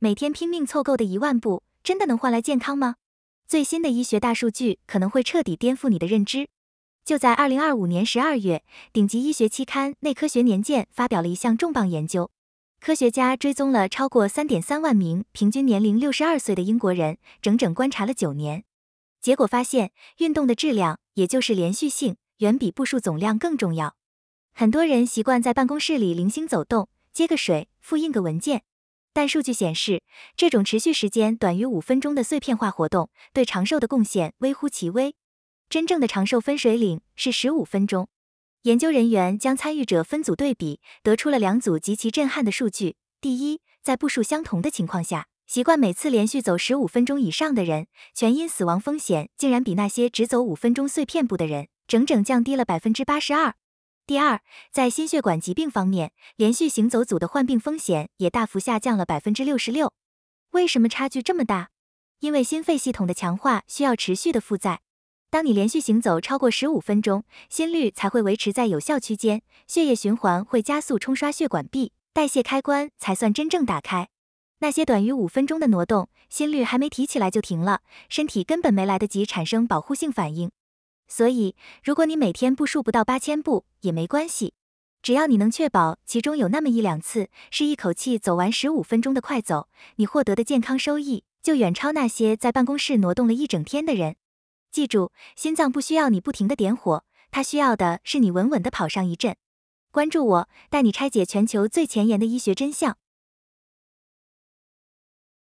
每天拼命凑够的一万步，真的能换来健康吗？最新的医学大数据可能会彻底颠覆你的认知。就在二零二五年十二月，顶级医学期刊《内科学年鉴》发表了一项重磅研究。科学家追踪了超过三点三万名平均年龄六十二岁的英国人，整整观察了九年，结果发现，运动的质量，也就是连续性，远比步数总量更重要。很多人习惯在办公室里零星走动，接个水，复印个文件。但数据显示，这种持续时间短于五分钟的碎片化活动对长寿的贡献微乎其微。真正的长寿分水岭是十五分钟。研究人员将参与者分组对比，得出了两组极其震撼的数据。第一，在步数相同的情况下，习惯每次连续走十五分钟以上的人，全因死亡风险竟然比那些只走五分钟碎片步的人，整整降低了百分之八十二。第二，在心血管疾病方面，连续行走组的患病风险也大幅下降了百分之六十六。为什么差距这么大？因为心肺系统的强化需要持续的负载。当你连续行走超过十五分钟，心率才会维持在有效区间，血液循环会加速冲刷血管壁，代谢开关才算真正打开。那些短于五分钟的挪动，心率还没提起来就停了，身体根本没来得及产生保护性反应。所以，如果你每天步数不到八千步也没关系，只要你能确保其中有那么一两次是一口气走完十五分钟的快走，你获得的健康收益就远超那些在办公室挪动了一整天的人。记住，心脏不需要你不停的点火，它需要的是你稳稳的跑上一阵。关注我，带你拆解全球最前沿的医学真相。